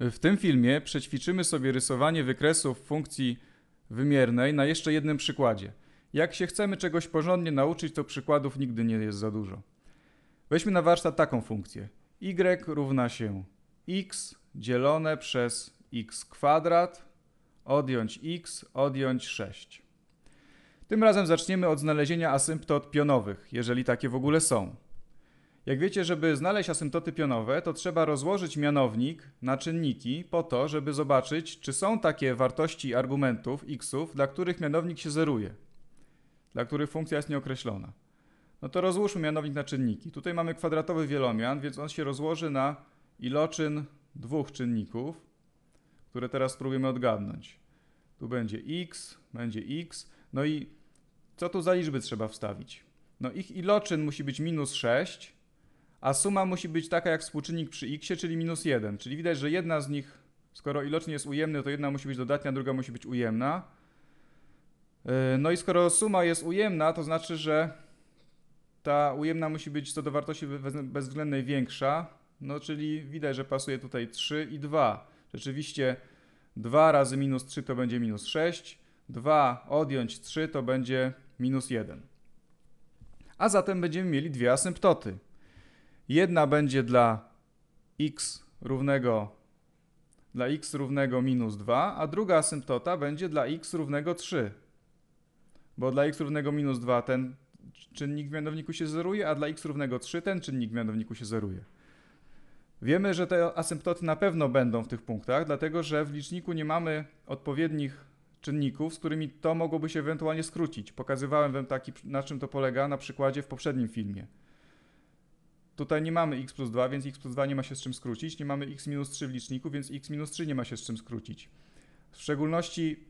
W tym filmie przećwiczymy sobie rysowanie wykresów funkcji wymiernej na jeszcze jednym przykładzie. Jak się chcemy czegoś porządnie nauczyć, to przykładów nigdy nie jest za dużo. Weźmy na warsztat taką funkcję. y równa się x dzielone przez x kwadrat, odjąć x, odjąć 6. Tym razem zaczniemy od znalezienia asymptot pionowych, jeżeli takie w ogóle są. Jak wiecie, żeby znaleźć asymptoty pionowe, to trzeba rozłożyć mianownik na czynniki po to, żeby zobaczyć, czy są takie wartości argumentów xów, dla których mianownik się zeruje, dla których funkcja jest nieokreślona. No to rozłóżmy mianownik na czynniki. Tutaj mamy kwadratowy wielomian, więc on się rozłoży na iloczyn dwóch czynników, które teraz spróbujemy odgadnąć. Tu będzie x, będzie x. No i co tu za liczby trzeba wstawić? No ich iloczyn musi być minus 6, a suma musi być taka jak współczynnik przy x, czyli minus 1. Czyli widać, że jedna z nich, skoro ilocznie jest ujemny, to jedna musi być dodatnia, druga musi być ujemna. E, no i skoro suma jest ujemna, to znaczy, że ta ujemna musi być co do wartości bezwzględnej większa. No czyli widać, że pasuje tutaj 3 i 2. Rzeczywiście 2 razy minus 3 to będzie minus 6. 2 odjąć 3 to będzie minus 1. A zatem będziemy mieli dwie asymptoty. Jedna będzie dla x równego dla x równego minus 2, a druga asymptota będzie dla x równego 3. Bo dla x równego minus 2 ten czynnik w mianowniku się zeruje, a dla x równego 3 ten czynnik w mianowniku się zeruje. Wiemy, że te asymptoty na pewno będą w tych punktach, dlatego że w liczniku nie mamy odpowiednich czynników, z którymi to mogłoby się ewentualnie skrócić. Pokazywałem wam taki, na czym to polega na przykładzie w poprzednim filmie. Tutaj nie mamy x plus 2, więc x plus 2 nie ma się z czym skrócić. Nie mamy x minus 3 w liczniku, więc x minus 3 nie ma się z czym skrócić. W szczególności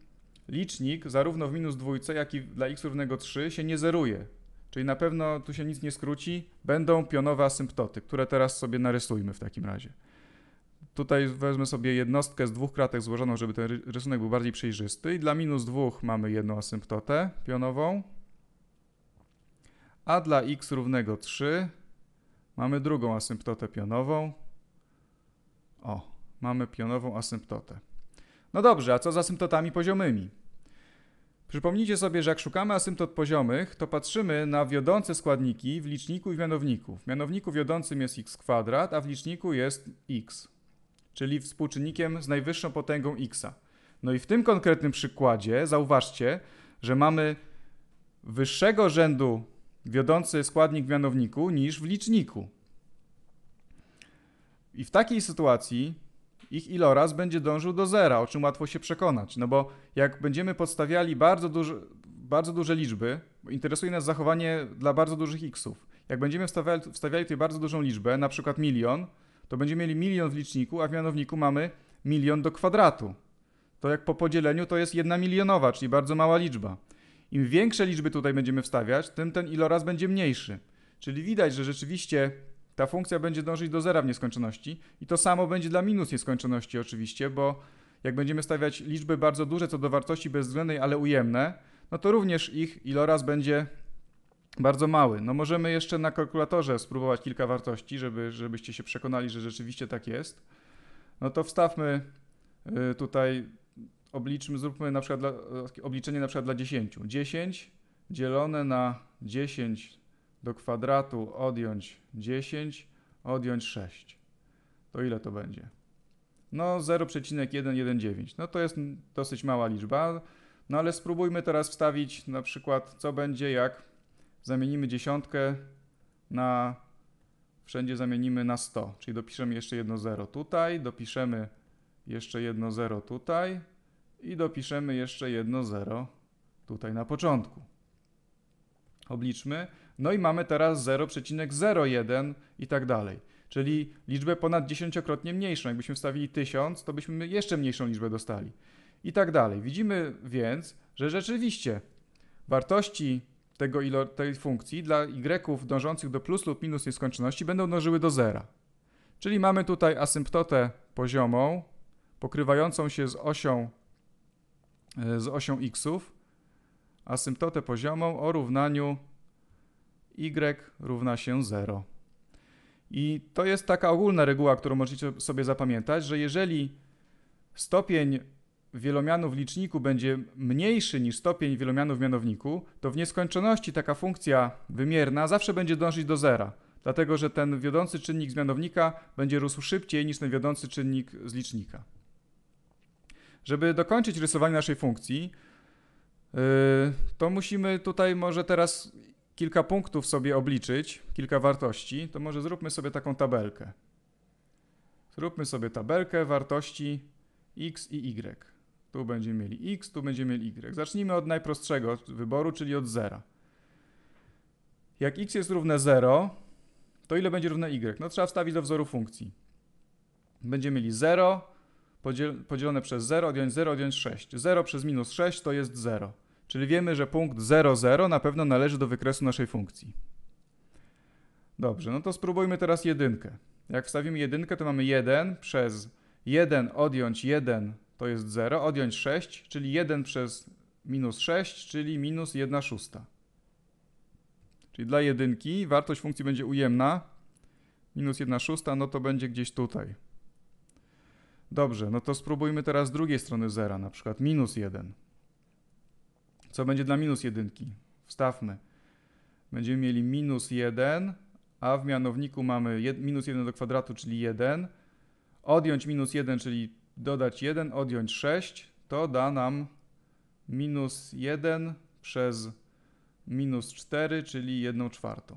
licznik zarówno w minus dwójce, jak i dla x równego 3 się nie zeruje. Czyli na pewno tu się nic nie skróci. Będą pionowe asymptoty, które teraz sobie narysujmy w takim razie. Tutaj wezmę sobie jednostkę z dwóch kratek złożoną, żeby ten rysunek był bardziej przejrzysty. I dla minus 2 mamy jedną asymptotę pionową. A dla x równego 3 Mamy drugą asymptotę pionową. O, mamy pionową asymptotę. No dobrze, a co z asymptotami poziomymi? Przypomnijcie sobie, że jak szukamy asymptot poziomych, to patrzymy na wiodące składniki w liczniku i mianowniku. W mianowniku wiodącym jest x kwadrat, a w liczniku jest x, czyli współczynnikiem z najwyższą potęgą x'a. No i w tym konkretnym przykładzie zauważcie, że mamy wyższego rzędu wiodący składnik w mianowniku niż w liczniku. I w takiej sytuacji ich iloraz będzie dążył do zera, o czym łatwo się przekonać. No bo jak będziemy podstawiali bardzo, duży, bardzo duże liczby, interesuje nas zachowanie dla bardzo dużych xów. Jak będziemy wstawiali, wstawiali tutaj bardzo dużą liczbę, na przykład milion, to będziemy mieli milion w liczniku, a w mianowniku mamy milion do kwadratu. To jak po podzieleniu to jest jedna milionowa, czyli bardzo mała liczba. Im większe liczby tutaj będziemy wstawiać, tym ten iloraz będzie mniejszy. Czyli widać, że rzeczywiście ta funkcja będzie dążyć do zera w nieskończoności i to samo będzie dla minus nieskończoności oczywiście, bo jak będziemy stawiać liczby bardzo duże co do wartości bezwzględnej, ale ujemne, no to również ich iloraz będzie bardzo mały. No możemy jeszcze na kalkulatorze spróbować kilka wartości, żeby, żebyście się przekonali, że rzeczywiście tak jest. No to wstawmy y, tutaj obliczmy, zróbmy na przykład dla, obliczenie na przykład dla 10. 10 dzielone na 10 do kwadratu odjąć 10, odjąć 6. To ile to będzie? No 0,119. No to jest dosyć mała liczba. No ale spróbujmy teraz wstawić na przykład co będzie jak zamienimy dziesiątkę na wszędzie zamienimy na 100, czyli dopiszemy jeszcze jedno 0 tutaj, dopiszemy jeszcze jedno 0 tutaj, i dopiszemy jeszcze jedno 0 tutaj na początku. Obliczmy. No i mamy teraz 0,01 i tak dalej. Czyli liczbę ponad dziesięciokrotnie mniejszą. Jakbyśmy wstawili 1000, to byśmy jeszcze mniejszą liczbę dostali. I tak dalej. Widzimy więc, że rzeczywiście wartości tego ilo, tej funkcji dla y dążących do plus lub minus nieskończoności będą dążyły do zera. Czyli mamy tutaj asymptotę poziomą, pokrywającą się z osią E, z osią xów, asymptotę poziomą o równaniu y równa się 0. I to jest taka ogólna reguła, którą możecie sobie zapamiętać, że jeżeli stopień wielomianu w liczniku będzie mniejszy niż stopień wielomianu w mianowniku, to w nieskończoności taka funkcja wymierna zawsze będzie dążyć do zera, dlatego że ten wiodący czynnik z mianownika będzie rósł szybciej niż ten wiodący czynnik z licznika. Żeby dokończyć rysowanie naszej funkcji, y, to musimy tutaj może teraz kilka punktów sobie obliczyć, kilka wartości, to może zróbmy sobie taką tabelkę. Zróbmy sobie tabelkę wartości x i y. Tu będziemy mieli x, tu będziemy mieli y. Zacznijmy od najprostszego wyboru, czyli od zera. Jak x jest równe 0, to ile będzie równe y? No trzeba wstawić do wzoru funkcji. Będziemy mieli 0, podziel, podzielone przez 0, odjąć 0, odjąć 6. 0 przez minus 6 to jest 0. Czyli wiemy, że punkt 0, 0 na pewno należy do wykresu naszej funkcji. Dobrze, no to spróbujmy teraz jedynkę. Jak wstawimy jedynkę, to mamy 1 przez 1 odjąć 1 to jest 0, odjąć 6, czyli 1 przez minus 6, czyli minus 1 szósta. Czyli dla jedynki wartość funkcji będzie ujemna, minus 1 szósta, no to będzie gdzieś tutaj. Dobrze, no to spróbujmy teraz z drugiej strony zera, na przykład minus 1. Co będzie dla minus 1? Wstawmy. Będziemy mieli minus 1, a w mianowniku mamy jed, minus 1 do kwadratu, czyli 1. Odjąć minus 1, czyli dodać 1, odjąć 6, to da nam minus 1 przez minus 4, czyli 1 czwartą.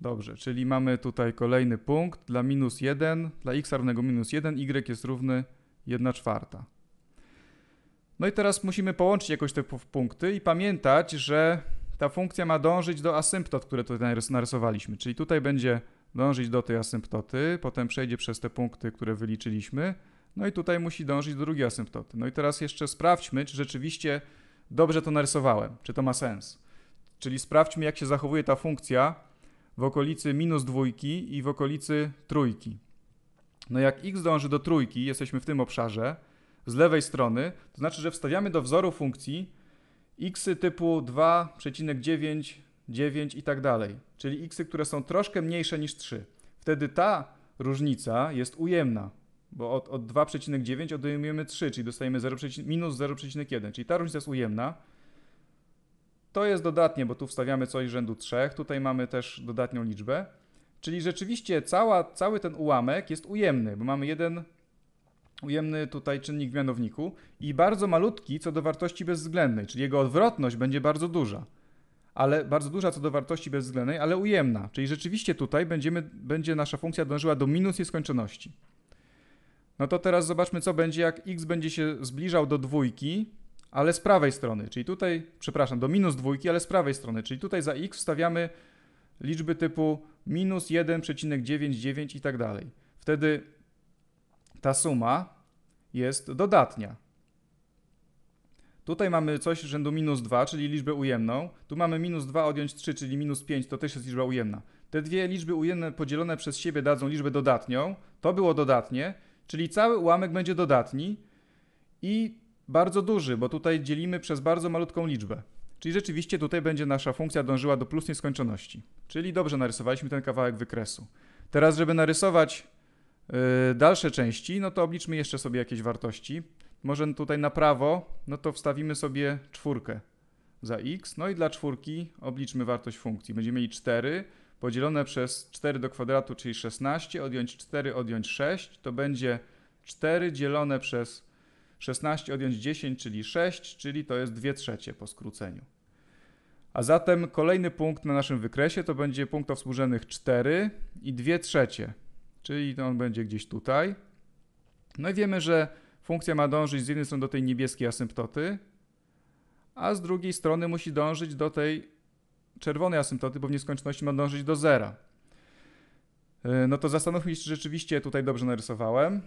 Dobrze, czyli mamy tutaj kolejny punkt dla minus 1, dla x równego minus 1, y jest równy 1 czwarta. No i teraz musimy połączyć jakoś te punkty i pamiętać, że ta funkcja ma dążyć do asymptot, które tutaj narysowaliśmy, czyli tutaj będzie dążyć do tej asymptoty, potem przejdzie przez te punkty, które wyliczyliśmy, no i tutaj musi dążyć do drugiej asymptoty. No i teraz jeszcze sprawdźmy, czy rzeczywiście dobrze to narysowałem, czy to ma sens. Czyli sprawdźmy, jak się zachowuje ta funkcja, w okolicy minus dwójki i w okolicy trójki. No jak x dąży do trójki, jesteśmy w tym obszarze, z lewej strony, to znaczy, że wstawiamy do wzoru funkcji x typu 2,9, 9 i tak dalej, czyli x, które są troszkę mniejsze niż 3. Wtedy ta różnica jest ujemna, bo od, od 2,9 odejmujemy 3, czyli dostajemy 0, minus 0,1, czyli ta różnica jest ujemna. To jest dodatnie, bo tu wstawiamy coś rzędu 3, tutaj mamy też dodatnią liczbę. Czyli rzeczywiście cała, cały ten ułamek jest ujemny, bo mamy jeden ujemny tutaj czynnik w mianowniku i bardzo malutki co do wartości bezwzględnej, czyli jego odwrotność będzie bardzo duża. Ale bardzo duża co do wartości bezwzględnej, ale ujemna. Czyli rzeczywiście tutaj będziemy, będzie nasza funkcja dążyła do minus nieskończoności. No to teraz zobaczmy, co będzie, jak x będzie się zbliżał do dwójki, ale z prawej strony, czyli tutaj, przepraszam, do minus dwójki, ale z prawej strony, czyli tutaj za x wstawiamy liczby typu minus 1,99 i tak dalej. Wtedy ta suma jest dodatnia. Tutaj mamy coś rzędu minus 2, czyli liczbę ujemną. Tu mamy minus 2 odjąć 3, czyli minus 5, to też jest liczba ujemna. Te dwie liczby ujemne podzielone przez siebie dadzą liczbę dodatnią. To było dodatnie, czyli cały ułamek będzie dodatni i bardzo duży, bo tutaj dzielimy przez bardzo malutką liczbę. Czyli rzeczywiście tutaj będzie nasza funkcja dążyła do plus nieskończoności. Czyli dobrze narysowaliśmy ten kawałek wykresu. Teraz, żeby narysować yy, dalsze części, no to obliczmy jeszcze sobie jakieś wartości. Może tutaj na prawo, no to wstawimy sobie czwórkę za x. No i dla czwórki obliczmy wartość funkcji. Będziemy mieli 4 podzielone przez 4 do kwadratu, czyli 16, odjąć 4, odjąć 6, to będzie 4 dzielone przez 16 odjąć 10, czyli 6, czyli to jest 2 trzecie po skróceniu. A zatem kolejny punkt na naszym wykresie to będzie punkt o współrzędnych 4 i 2 trzecie, czyli on będzie gdzieś tutaj. No i wiemy, że funkcja ma dążyć z jednej strony do tej niebieskiej asymptoty, a z drugiej strony musi dążyć do tej czerwonej asymptoty, bo w nieskończoności ma dążyć do zera. Y, no to zastanówmy się, czy rzeczywiście tutaj dobrze narysowałem.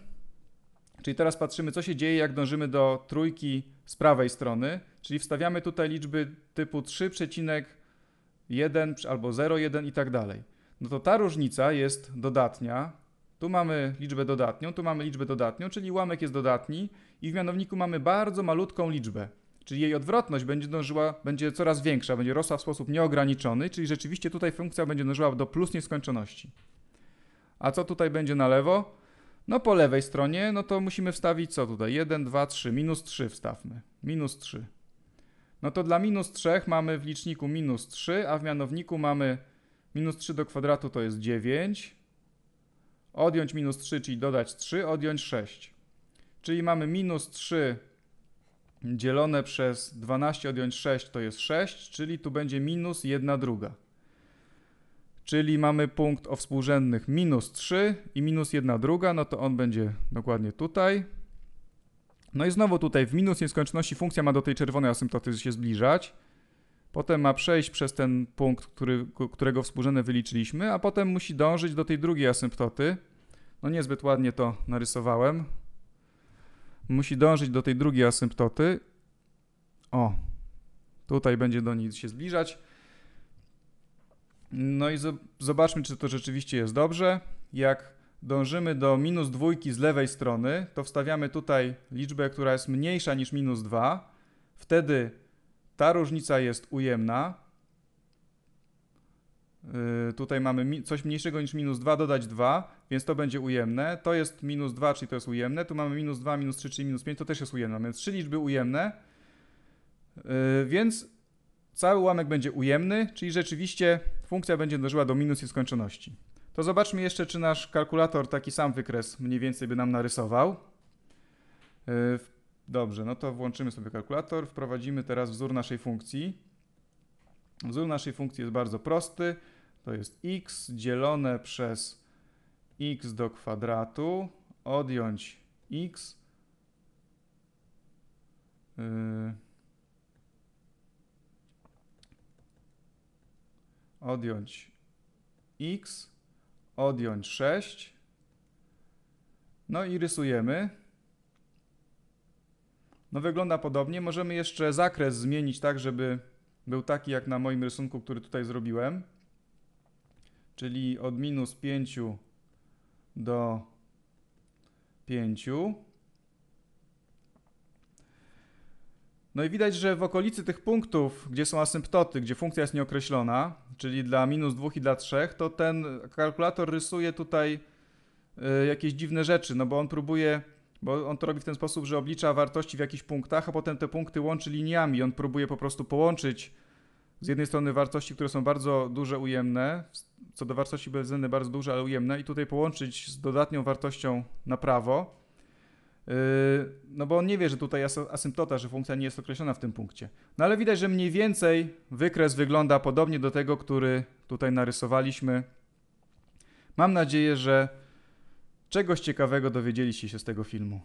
Czyli teraz patrzymy, co się dzieje, jak dążymy do trójki z prawej strony, czyli wstawiamy tutaj liczby typu 3,1 albo 0,1 i tak dalej. No to ta różnica jest dodatnia. Tu mamy liczbę dodatnią, tu mamy liczbę dodatnią, czyli ułamek jest dodatni i w mianowniku mamy bardzo malutką liczbę. Czyli jej odwrotność będzie dążyła, będzie coraz większa, będzie rosła w sposób nieograniczony, czyli rzeczywiście tutaj funkcja będzie dążyła do plus nieskończoności. A co tutaj będzie na lewo? No po lewej stronie, no to musimy wstawić co tutaj? 1, 2, 3, minus 3 wstawmy. Minus 3. No to dla minus 3 mamy w liczniku minus 3, a w mianowniku mamy minus 3 do kwadratu to jest 9. Odjąć minus 3, czyli dodać 3, odjąć 6. Czyli mamy minus 3 dzielone przez 12 odjąć 6 to jest 6, czyli tu będzie minus 1 druga czyli mamy punkt o współrzędnych minus 3 i minus 1 druga, no to on będzie dokładnie tutaj. No i znowu tutaj w minus nieskończoności funkcja ma do tej czerwonej asymptoty się zbliżać. Potem ma przejść przez ten punkt, który, którego współrzędne wyliczyliśmy, a potem musi dążyć do tej drugiej asymptoty. No niezbyt ładnie to narysowałem. Musi dążyć do tej drugiej asymptoty. O, tutaj będzie do niej się zbliżać. No i zobaczmy, czy to rzeczywiście jest dobrze. Jak dążymy do minus dwójki z lewej strony, to wstawiamy tutaj liczbę, która jest mniejsza niż minus 2. Wtedy ta różnica jest ujemna. Y, tutaj mamy coś mniejszego niż minus 2, dodać 2, więc to będzie ujemne. To jest minus 2, czyli to jest ujemne. Tu mamy minus 2, minus 3, czyli minus 5, to też jest ujemne. Więc trzy liczby ujemne. Y, więc cały ułamek będzie ujemny, czyli rzeczywiście funkcja będzie dążyła do minus i skończoności. To zobaczmy jeszcze, czy nasz kalkulator taki sam wykres mniej więcej by nam narysował. Yy, dobrze, no to włączymy sobie kalkulator, wprowadzimy teraz wzór naszej funkcji. Wzór naszej funkcji jest bardzo prosty. To jest x dzielone przez x do kwadratu, odjąć x. Yy, odjąć x, odjąć 6. No i rysujemy. No wygląda podobnie. Możemy jeszcze zakres zmienić tak, żeby był taki jak na moim rysunku, który tutaj zrobiłem. Czyli od minus 5 do 5. No i widać, że w okolicy tych punktów, gdzie są asymptoty, gdzie funkcja jest nieokreślona, czyli dla minus 2 i dla 3, to ten kalkulator rysuje tutaj y, jakieś dziwne rzeczy, no bo on próbuje, bo on to robi w ten sposób, że oblicza wartości w jakichś punktach, a potem te punkty łączy liniami. On próbuje po prostu połączyć z jednej strony wartości, które są bardzo duże, ujemne, co do wartości bezwzględne bardzo duże, ale ujemne, i tutaj połączyć z dodatnią wartością na prawo Yy, no bo on nie wie, że tutaj jest asymptota, że funkcja nie jest określona w tym punkcie. No ale widać, że mniej więcej wykres wygląda podobnie do tego, który tutaj narysowaliśmy. Mam nadzieję, że czegoś ciekawego dowiedzieliście się z tego filmu.